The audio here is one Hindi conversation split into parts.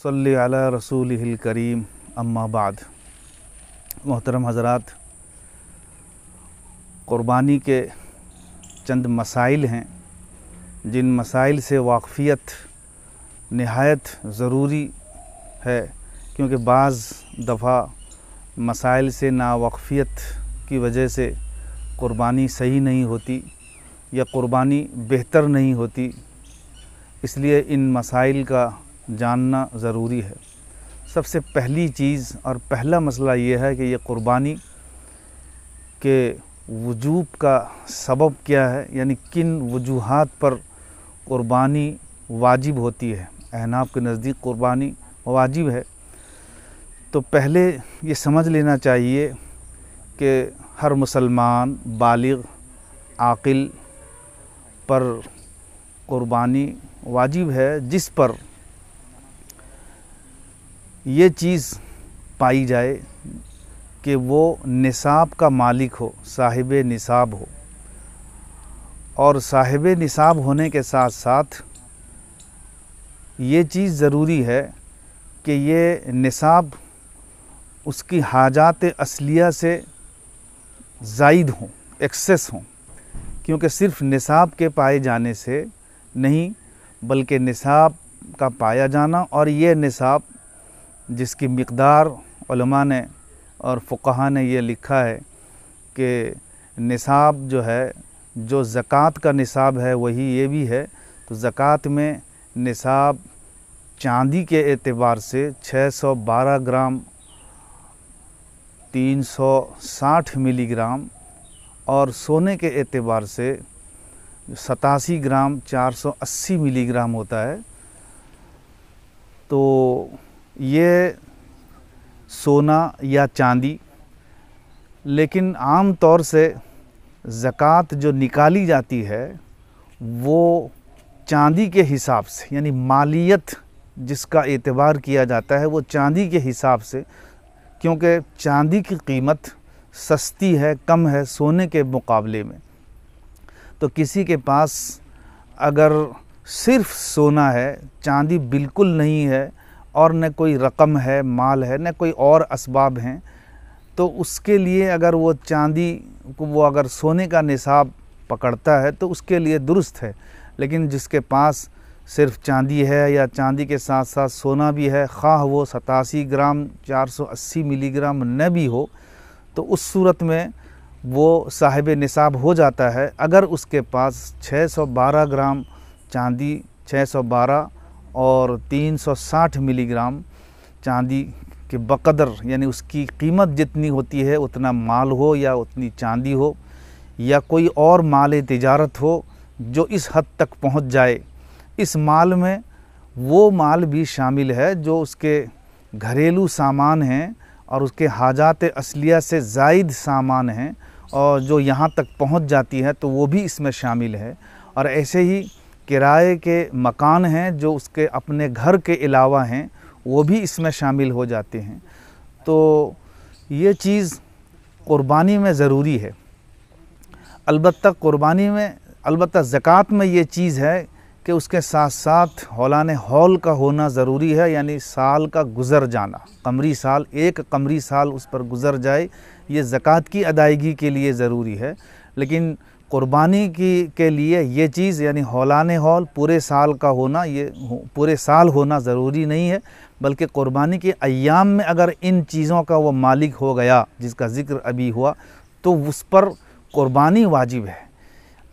सल्ली अला रसूल करीम अम्माबाद मोहतरम हज़रात क़ुरबानी के चंद मसाइल हैं जिन मसाइल से वाकफ़ियत नहायत ज़रूरी है क्योंकि बाज़ दफ़ा मसाइल से नावाकफ़ियत की वजह से क़ुरबानी सही नहीं होती या क़ुरबानी बेहतर नहीं होती इसलिए इन मसाइल का जानना ज़रूरी है सबसे पहली चीज़ और पहला मसला ये है कि ये क़ुरबानी के वजूब का सबब क्या है यानी किन वजूहत पर क़ुरबानी वाजिब होती है अहनाब के नज़दीक क़ुरबानी वाजिब है तो पहले ये समझ लेना चाहिए कि हर मुसलमान बालिग आकिल पर क़ुरबानी वाजिब है जिस पर ये चीज़ पाई जाए कि वो निसाब का मालिक हो साहिब निसाब हो और साहिब निसाब होने के साथ साथ ये चीज़ ज़रूरी है कि ये निसाब उसकी हाजात असलिया से जायद हों एक्सेस हों क्योंकि सिर्फ निसाब के पाए जाने से नहीं बल्कि निसाब का पाया जाना और ये निसाब जिसकी मकदार ने और फ़ुकहा ने यह लिखा है कि निसाब जो है जो ज़क़़त का निसाब है वही ये भी है तो ज़क़़त में निसाब चांदी के एतबार से 612 ग्राम 360 मिलीग्राम और सोने के एतबार से सतासी ग्राम 480 मिलीग्राम होता है तो ये सोना या चांदी लेकिन आम तौर से ज़क़़त जो निकाली जाती है वो चांदी के हिसाब से यानी मालियत जिसका एतबार किया जाता है वो चांदी के हिसाब से क्योंकि चांदी की कीमत सस्ती है कम है सोने के मुकाबले में तो किसी के पास अगर सिर्फ सोना है चांदी बिल्कुल नहीं है और न कोई रकम है माल है न कोई और इसबाब हैं तो उसके लिए अगर वो चांदी को वो अगर सोने का निसाब पकड़ता है तो उसके लिए दुरुस्त है लेकिन जिसके पास सिर्फ चांदी है या चांदी के साथ साथ सोना भी है खाह वो सतासी ग्राम 480 मिलीग्राम न भी हो तो उस सूरत में वो साहिब निसाब हो जाता है अगर उसके पास 612 ग्राम चांदी 612 और 360 मिलीग्राम चांदी के बकदर यानी उसकी कीमत जितनी होती है उतना माल हो या उतनी चांदी हो या कोई और माल तजारत हो जो इस हद तक पहुंच जाए इस माल में वो माल भी शामिल है जो उसके घरेलू सामान हैं और उसके हाजात असलिया से जायद सामान हैं और जो यहाँ तक पहुँच जाती है तो वो भी इसमें शामिल है और ऐसे ही किराए के मकान हैं जो उसके अपने घर के अलावा हैं वो भी इसमें शामिल हो जाते हैं तो ये चीज़ क़ुरबानी में ज़रूरी है अलबत् क़ुरबानी में अलबत् ज़क़़त में ये चीज़ है कि उसके साथ साथ हौलान हॉल का होना ज़रूरी है यानी साल का गुज़र जाना कमरी साल एक कमरी साल उस पर गुज़र जाए ये ज़क़़त की अदायगी के लिए ज़रूरी है लेकिन कुर्बानी की के लिए ये चीज़ यानी हौलान हौल पूरे साल का होना ये पूरे साल होना ज़रूरी नहीं है बल्कि कुर्बानी के अयाम में अगर इन चीज़ों का वो मालिक हो गया जिसका ज़िक्र अभी हुआ तो उस पर कुर्बानी वाजिब है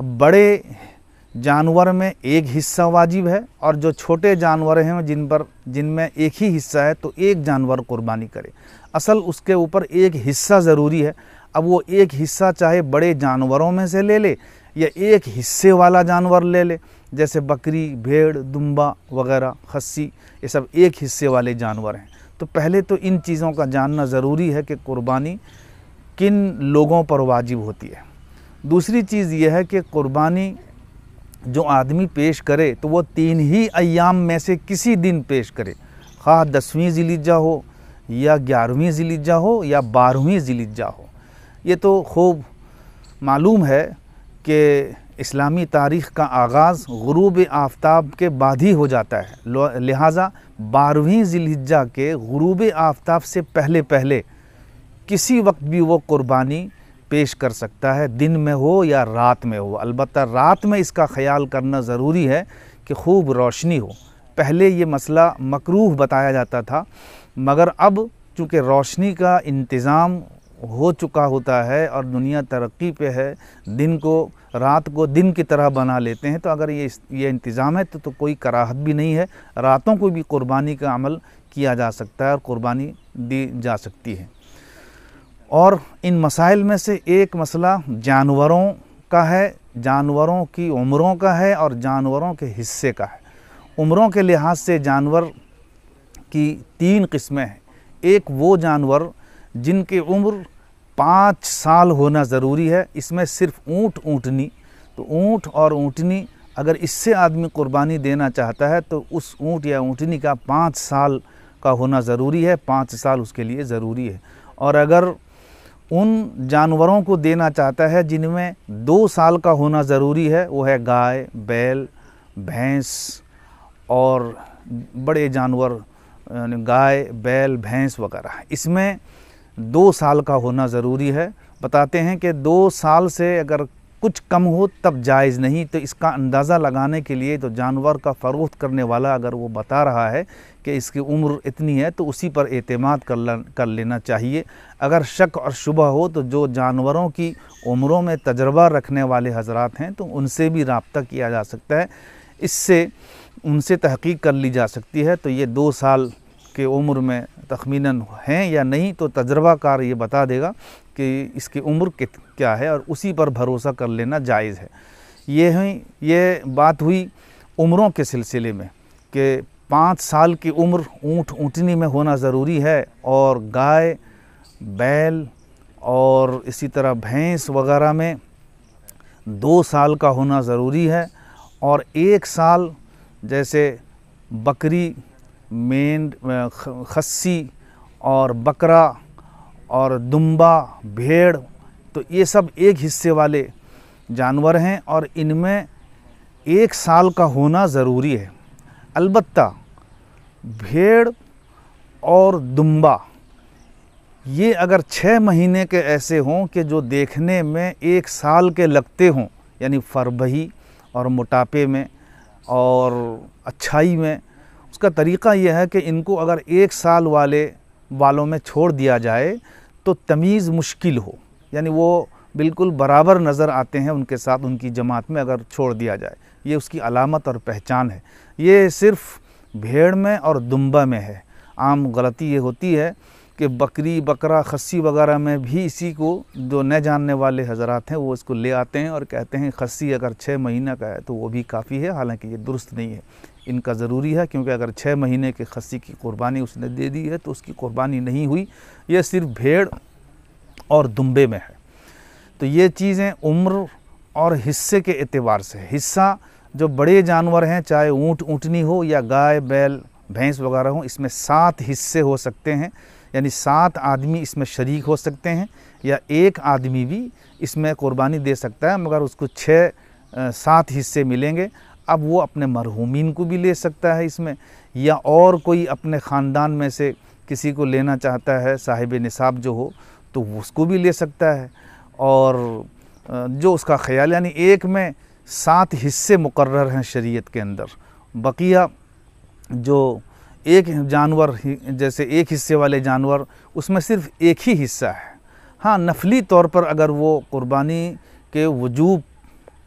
अब बड़े जानवर में एक हिस्सा वाजिब है और जो छोटे जानवर हैं जिन पर जिनमें एक ही हिस्सा है तो एक जानवर कुर्बानी करे असल उसके ऊपर एक हिस्सा ज़रूरी है अब वो एक हिस्सा चाहे बड़े जानवरों में से ले ले या एक हिस्से वाला जानवर ले ले जैसे बकरी भेड़ दुम्बा वगैरह खस्सी ये सब एक हिस्से वाले जानवर हैं तो पहले तो इन चीज़ों का जानना ज़रूरी है कि कुर्बानी किन लोगों पर वाजिब होती है दूसरी चीज़ यह है कि कुर्बानी जो आदमी पेश करे तो वो तीन ही अयाम में से किसी दिन पेश करे खा दसवीं जिलीजा हो या ग्यारहवीं जिलीजा हो या बारहवीं जिलीजा हो ये तो खूब मालूम है कि इस्लामी तारीख़ का आगाज़ गुरूब आफ्ताब के बाद ही हो जाता है लिहाजा बारहवीं जिलहिजा के गुरूब आफ्ताब से पहले पहले किसी वक्त भी वो कुर्बानी पेश कर सकता है दिन में हो या रात में हो अलबत् रात में इसका ख्याल करना ज़रूरी है कि खूब रोशनी हो पहले ये मसला मकरूह बताया जाता था मगर अब चूँकि रोशनी का इंतज़ाम हो चुका होता है और दुनिया तरक्की पे है दिन को रात को दिन की तरह बना लेते हैं तो अगर ये ये इंतज़ाम है तो, तो कोई कराहत भी नहीं है रातों को भी कुर्बानी का अमल किया जा सकता है और कुर्बानी दी जा सकती है और इन मसाइल में से एक मसला जानवरों का है जानवरों की उम्रों का है और जानवरों के हिस्से का है उम्रों के लिहाज से जानवर की तीन किस्में हैं एक वो जानवर जिनकी उम्र पाँच साल होना ज़रूरी है इसमें सिर्फ ऊँट ऊँटनी तो ऊँट और ऊँटनी अगर इससे आदमी कुर्बानी देना चाहता है तो उस ऊँट या ऊँटनी का पाँच साल का होना ज़रूरी है पाँच साल उसके लिए ज़रूरी है और अगर उन जानवरों को देना चाहता है जिनमें दो साल का होना ज़रूरी है वो है गाय बैल भैंस और बड़े जानवर गाय बैल भैंस वगैरह इसमें दो साल का होना ज़रूरी है बताते हैं कि दो साल से अगर कुछ कम हो तब जायज़ नहीं तो इसका अंदाज़ा लगाने के लिए तो जानवर का फ़रोख्त करने वाला अगर वो बता रहा है कि इसकी उम्र इतनी है तो उसी पर अतमाद कर कर लेना चाहिए अगर शक और शुबह हो तो जो जानवरों की उम्रों में तजर्बा रखने वाले हजरात हैं तो उनसे भी रबता किया जा सकता है इससे उनसे तहकीक कर ली जा सकती है तो ये दो साल के उम्र में तखमीना हैं या नहीं तो तजर्बाकार ये बता देगा कि इसकी उम्र क्या है और उसी पर भरोसा कर लेना जायज़ है ये हुई ये बात हुई उम्रों के सिलसिले में कि पाँच साल की उम्र ऊँट ऊँटनी में होना ज़रूरी है और गाय बैल और इसी तरह भैंस वगैरह में दो साल का होना ज़रूरी है और एक साल जैसे बकरी मेन खस्सी और बकरा और दुम्बा भेड़ तो ये सब एक हिस्से वाले जानवर हैं और इनमें एक साल का होना ज़रूरी है अलबत् भेड़ और दुम्बा ये अगर छः महीने के ऐसे हों कि जो देखने में एक साल के लगते हों यानी फरबही और मोटापे में और अच्छाई में उसका तरीक़ा यह है कि इनको अगर एक साल वाले वालों में छोड़ दिया जाए तो तमीज़ मुश्किल हो यानी वो बिल्कुल बराबर नज़र आते हैं उनके साथ उनकी जमात में अगर छोड़ दिया जाए ये उसकी अलामत और पहचान है ये सिर्फ़ भेड़ में और दुम्बा में है आम गलती ये होती है कि बकरी बकरा खस्सी वगैरह में भी इसी को जो न जानने वाले हजरात हैं वो इसको ले आते हैं और कहते हैं खस्सी अगर छः महीना का है तो वो भी काफ़ी है हालांकि ये दुरुस्त नहीं है इनका ज़रूरी है क्योंकि अगर छः महीने के खस्सी की कुर्बानी उसने दे दी है तो उसकी कुर्बानी नहीं हुई ये सिर्फ भेड़ और दुम्बे में है तो ये चीज़ें उम्र और हिस्से के एतबार से हिस्सा जो बड़े जानवर हैं चाहे ऊँट ऊँटनी हो या गाय बैल भैंस वगैरह हो इसमें सात हिस्से हो सकते हैं यानी सात आदमी इसमें शरीक हो सकते हैं या एक आदमी भी इसमें कुर्बानी दे सकता है मगर उसको छः सात हिस्से मिलेंगे अब वो अपने मरहूमिन को भी ले सकता है इसमें या और कोई अपने ख़ानदान में से किसी को लेना चाहता है साहिब निसाब जो हो तो उसको भी ले सकता है और जो उसका ख्याल यानी एक में सात हिस्से मुकर्र हैं शरीयत के अंदर बकिया जो एक जानवर जैसे एक हिस्से वाले जानवर उसमें सिर्फ एक ही हिस्सा है हाँ नफली तौर पर अगर वो क़ुरबानी के वजूब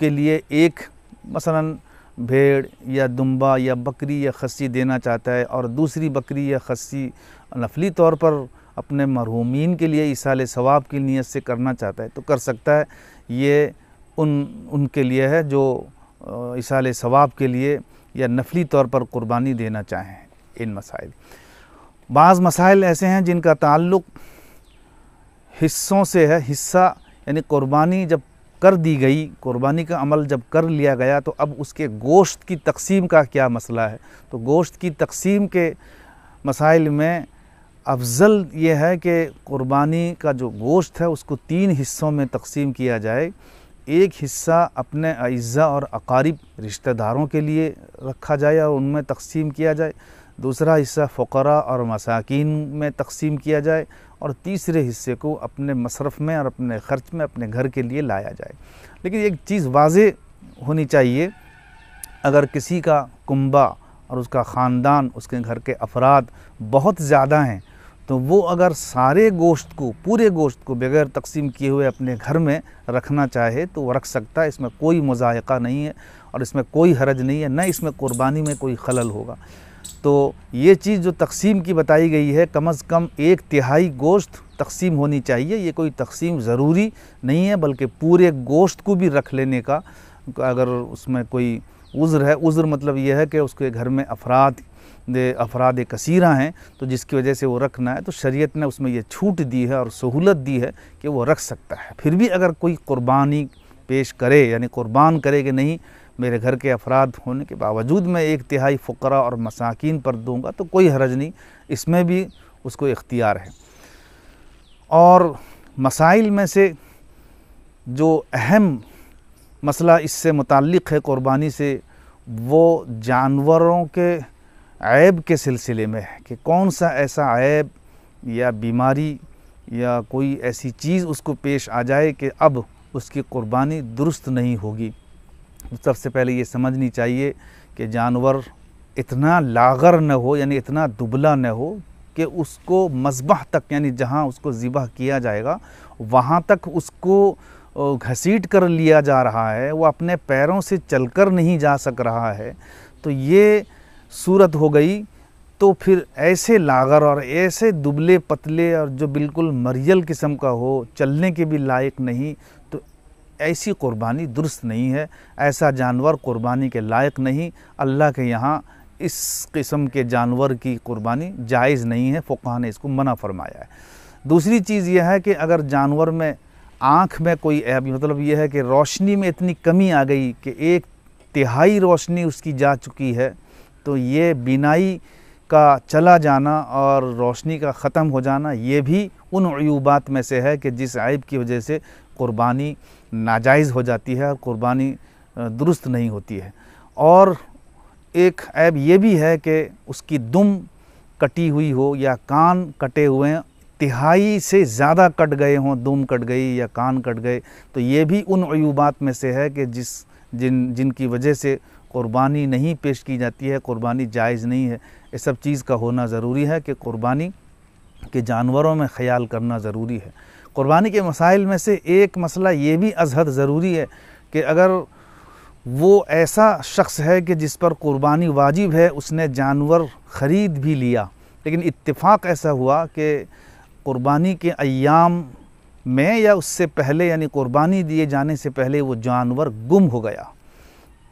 के लिए एक मसलन भेड़ या दुम्बा या बकरी या खस्सी देना चाहता है और दूसरी बकरी या खस्सी नफली तौर पर अपने मरहूमिन के लिए इसाले सवाब की नीयत से करना चाहता है तो कर सकता है ये उन उनके लिए है जो इसाले सवाब के लिए या नफली तौर पर कुर्बानी देना चाहें इन मसाइल बाज़ मसाइल ऐसे हैं जिनका ताल्लुक़ हिस्सों से है हिस्सा यानी कुर्बानी जब कर दी गई कुर्बानी का अमल जब कर लिया गया तो अब उसके गोश्त की तकसीम का क्या मसला है तो गोश्त की तकसीम के मसाइल में अफजल ये है कि कुर्बानी का जो गोश्त है उसको तीन हिस्सों में तकसीम किया जाए एक हिस्सा अपने अज्ज़ा और अकारीब रिश्तेदारों के लिए रखा जाए और उनमें तकसीम किया जाए दूसरा हिस्सा फ़करा और मसाकिन में तकसीम किया जाए और तीसरे हिस्से को अपने मसरफ़ में और अपने ख़र्च में अपने घर के लिए लाया जाए लेकिन एक चीज़ वाज होनी चाहिए अगर किसी का कुंबा और उसका ख़ानदान उसके घर के अफराद बहुत ज़्यादा हैं तो वो अगर सारे गोश्त को पूरे गोश्त को बगैर तकसीम किए हुए अपने घर में रखना चाहे तो वो रख सकता है इसमें कोई मज़ायक़ा नहीं है और इसमें कोई हरज नहीं है न इसमें क़ुरबानी में कोई खलल होगा तो ये चीज़ जो तकसीम की बताई गई है कम अज़ कम एक तिहाई गोश्त तकसीम होनी चाहिए ये कोई तकसीम ज़रूरी नहीं है बल्कि पूरे गोश्त को भी रख लेने का अगर उसमें कोई उज़्र है उज़्र मतलब यह है कि उसके घर में अफराद अफराद कसीरा हैं तो जिसकी वजह से वो रखना है तो शरीयत ने उसमें ये छूट दी है और सहूलत दी है कि वो रख सकता है फिर भी अगर कोई कुर्बानी पेश करे यानी क़ुरबान करे कि नहीं मेरे घर के अफराद होने के बावजूद मैं एक तिहाई फ़करा और मसाकिन पर दूंगा तो कोई हरज नहीं इसमें भी उसको इख्तियार है और मसाइल में से जो अहम मसला इससे मुतक़ है क़ुरबानी से वो जानवरों के ऐब के सिलसिले में है कि कौन सा ऐसा ऐब या बीमारी या कोई ऐसी चीज़ उसको पेश आ जाए कि अब उसकी क़ुरबानी दुरुस्त नहीं होगी सबसे पहले ये समझनी चाहिए कि जानवर इतना लागर न हो यानी इतना दुबला न हो कि उसको मजबह तक यानी जहाँ उसको ज़िबा किया जाएगा वहाँ तक उसको घसीट कर लिया जा रहा है वो अपने पैरों से चलकर नहीं जा सक रहा है तो ये सूरत हो गई तो फिर ऐसे लागर और ऐसे दुबले पतले और जो बिल्कुल मरियल किस्म का हो चलने के भी लायक नहीं ऐसी कुर्बानी दुरुस्त नहीं है ऐसा जानवर कुर्बानी के लायक नहीं अल्लाह के यहाँ इस किस्म के जानवर की कुर्बानी जायज़ नहीं है फ़ुका ने इसको मना फरमाया है दूसरी चीज़ यह है कि अगर जानवर में आँख में कोई ऐप मतलब यह है कि रोशनी में इतनी कमी आ गई कि एक तिहाई रोशनी उसकी जा चुकी है तो ये बिनाई का चला जाना और रोशनी का ख़त्म हो जाना ये भी उन अयूबात में से है कि जिस ऐब की वजह से क़ुरबानी नाजायज़ हो जाती है और क़ुरबानी दुरुस्त नहीं होती है और एक ऐब ये भी है कि उसकी दुम कटी हुई हो या कान कटे हुए हैं तिहाई से ज़्यादा कट गए हों दुम कट गई या कान कट गए तो ये भी उन अयूबात में से है कि जिस जिन जिनकी वजह से क़ुरबानी नहीं पेश की जाती है क़ुरबानी जायज़ नहीं है इस सब चीज़ का होना ज़रूरी है कि कुर्बानी के जानवरों में ख्याल करना ज़रूरी है कुर्बानी के मसाइल में से एक मसला ये भी अजहद ज़रूरी है कि अगर वो ऐसा शख्स है कि जिस पर कुर्बानी वाजिब है उसने जानवर ख़रीद भी लिया लेकिन इत्तेफाक ऐसा हुआ कि कुर्बानी के अयाम में या उससे पहले यानी कुर्बानी दिए जाने से पहले वो जानवर गुम हो गया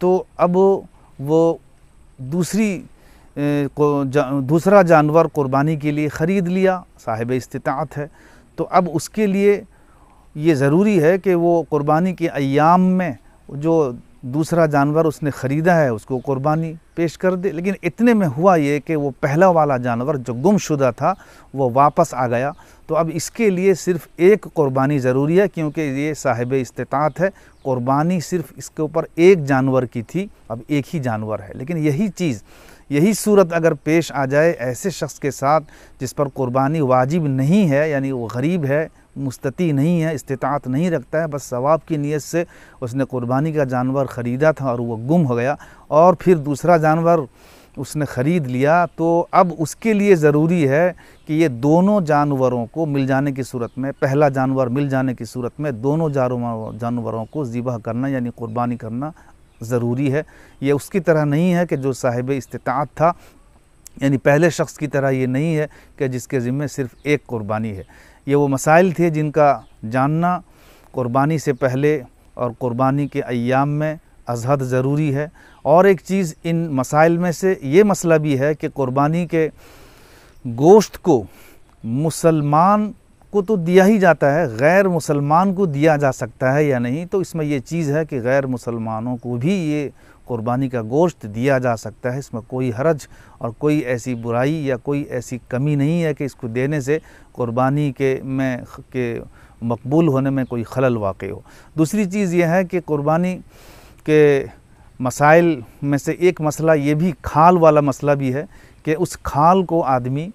तो अब वो दूसरी को जा, दूसरा जानवर कुर्बानी के लिए ख़रीद लिया साहिब इस्तात है तो अब उसके लिए ये ज़रूरी है कि वो कुर्बानी के अयाम में जो दूसरा जानवर उसने ख़रीदा है उसको कुर्बानी पेश कर दे लेकिन इतने में हुआ ये कि वो पहला वाला जानवर जो गुमशुदा था वो वापस आ गया तो अब इसके लिए सिर्फ़ एक कुर्बानी ज़रूरी है क्योंकि ये साहिब इस्तात है कुर्बानी सिर्फ़ इसके ऊपर एक जानवर की थी अब एक ही जानवर है लेकिन यही चीज़ यही सूरत अगर पेश आ जाए ऐसे शख्स के साथ जिस पर कुर्बानी वाजिब नहीं है यानी वो गरीब है मुस्तती नहीं है इस्तात नहीं रखता है बस सवाब की नीयत से उसने कुर्बानी का जानवर ख़रीदा था और वह गुम हो गया और फिर दूसरा जानवर उसने ख़रीद लिया तो अब उसके लिए ज़रूरी है कि ये दोनों जानवरों को मिल जाने की सूरत में पहला जानवर मिल जाने की सूरत में दोनों जानवरों को ज़िबा करना यानी कुर्बानी करना ज़रूरी है ये उसकी तरह नहीं है कि जो साहिब इस्तात था यानी पहले शख्स की तरह ये नहीं है कि जिसके ज़िम्मे सिर्फ एक कुर्बानी है ये वो मसाइल थे जिनका जानना कुर्बानी से पहले और कुर्बानी के अयाम में अजहद ज़रूरी है और एक चीज़ इन मसाइल में से ये मसला भी है कि कुर्बानी के गोश्त को मुसलमान को तो दिया ही जाता है गैर मुसलमान को दिया जा सकता है या नहीं तो इसमें ये चीज़ है कि गैर मुसलमानों को भी ये कुर्बानी का गोश्त दिया जा सकता है इसमें कोई हरज और कोई ऐसी बुराई या कोई ऐसी कमी नहीं है कि इसको देने से कुर्बानी के में के मकबूल होने में कोई खलल वाक़ हो दूसरी चीज़ यह है कि कुर्बानी के मसाइल में से एक मसला ये भी खाल वाला मसला भी है कि उस खाल को आदमी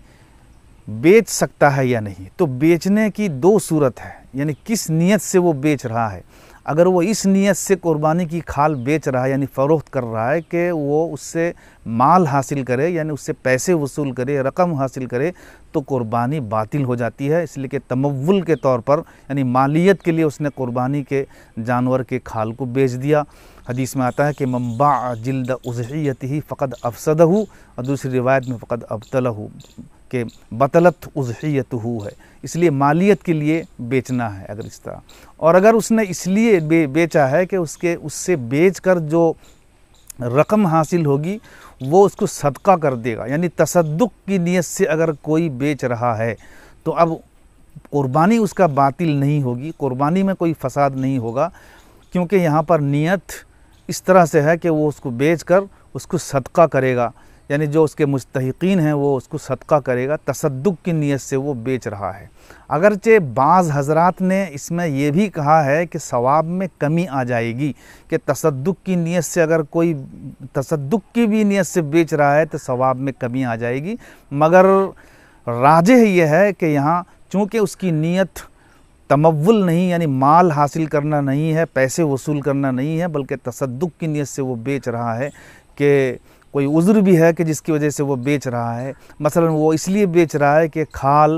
बेच सकता है या नहीं तो बेचने की दो सूरत है यानी किस नीयत से वो बेच रहा है अगर वो इस नीयत से कुर्बानी की खाल बेच रहा है यानी फ़रोख्त कर रहा है कि वो उससे माल हासिल करे यानी उससे पैसे वसूल करे रकम हासिल करे तो कुर्बानी बातिल हो जाती है इसलिए कि तमवल के तौर पर यानी मालियत के लिए उसने कुर्बानी के जानवर के खाल को बेच दिया हदीस में आता है कि मम्बा जिल्द उजहियत ही फ़कद अफसद और दूसरी रिवायत में फ़कद अबतला कि बतलत उजहियत हु है इसलिए मालियत के लिए बेचना है अगर इस तरह और अगर उसने इसलिए बे, बेचा है कि उसके उससे बेच कर जो रकम हासिल होगी वो उसको सदका कर देगा यानी तसदुक की नीयत से अगर कोई बेच रहा है तो अब कुर्बानी उसका बातिल नहीं होगी कुर्बानी में कोई फसाद नहीं होगा क्योंकि यहाँ पर नीयत इस तरह से है कि वो उसको बेच कर उसको सदका करेगा यानी जो उसके मुस्तकिन हैं वो उसको सदका करेगा तसदुक की नीयत से वो बेच रहा है अगरचे बाज़ हजरात ने इसमें यह भी कहा है कि सवाब में कमी आ जाएगी कि तसदुक की नीयत से अगर कोई तसदुक की भी नीयत से बेच रहा है तो सवाब में कमी आ जाएगी मगर राजह यह है कि यहाँ चूँकि उसकी नीयत तमवल नहीं यानी माल हासिल करना नहीं है पैसे वसूल करना नहीं है बल्कि तसदुक की नीयत से वो बेच रहा है कि कोई उज़्र भी है कि जिसकी वजह से वो बेच रहा है मसलन वो इसलिए बेच रहा है कि खाल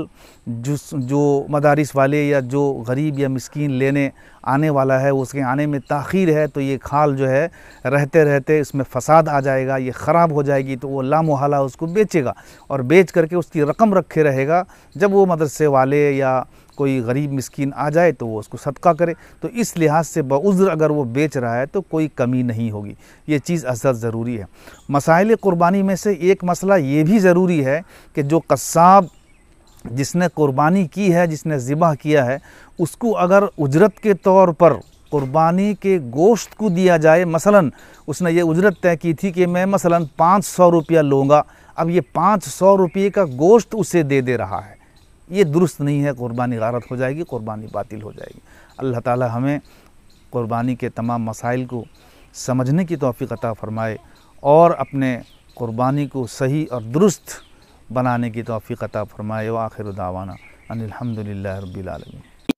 जिस जो मदारस वाले या जो गरीब या मस्किन लेने आने वाला है उसके आने में ताखीर है तो ये खाल जो है रहते रहते इसमें फ़साद आ जाएगा ये ख़राब हो जाएगी तो वो लामोहला उसको बेचेगा और बेच करके उसकी रकम रखे रहेगा जब वो मदरसे वाले या कोई गरीब मस्किन आ जाए तो वो उसको सदका करे तो इस लिहाज से बज़्र अगर वो बेच रहा है तो कोई कमी नहीं होगी ये चीज़ असर ज़रूरी है मसाइल क़ुरबानी में से एक मसला ये भी ज़रूरी है कि जो कसाब जिसने कुर्बानी की है जिसने ज़िबा किया है उसको अगर उजरत के तौर पर कुर्बानी के गोश्त को दिया जाए मसलन उसने ये उजरत तय की थी कि मैं मसलन पाँच सौ रुपया लूँगा अब ये पाँच सौ रुपये का गोश्त उसे दे दे रहा है ये दुरुस्त नहीं है कुर्बानी गारत हो जाएगी कुर्बानी बातिल हो जाएगी अल्लाह ताला हमें कुर्बानी के तमाम मसाइल को समझने की तोफ़ी अता फ़रमाए और अपने कुर्बानी को सही और दुरुस्त बनाने की तोफ़ी अता फरमाए आखिर दावाना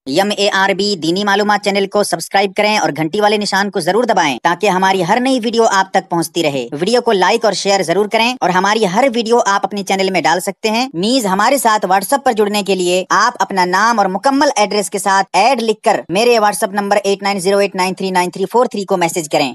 यम ए आर बी दीनी मालूम चैनल को सब्सक्राइब करें और घंटी वाले निशान को जरूर दबाएं ताकि हमारी हर नई वीडियो आप तक पहुंचती रहे वीडियो को लाइक और शेयर जरूर करें और हमारी हर वीडियो आप अपने चैनल में डाल सकते हैं मीज हमारे साथ व्हाट्सएप पर जुड़ने के लिए आप अपना नाम और मुकम्मल एड्रेस के साथ एड लिख मेरे व्हाट्सएप नंबर एट को मैसेज करें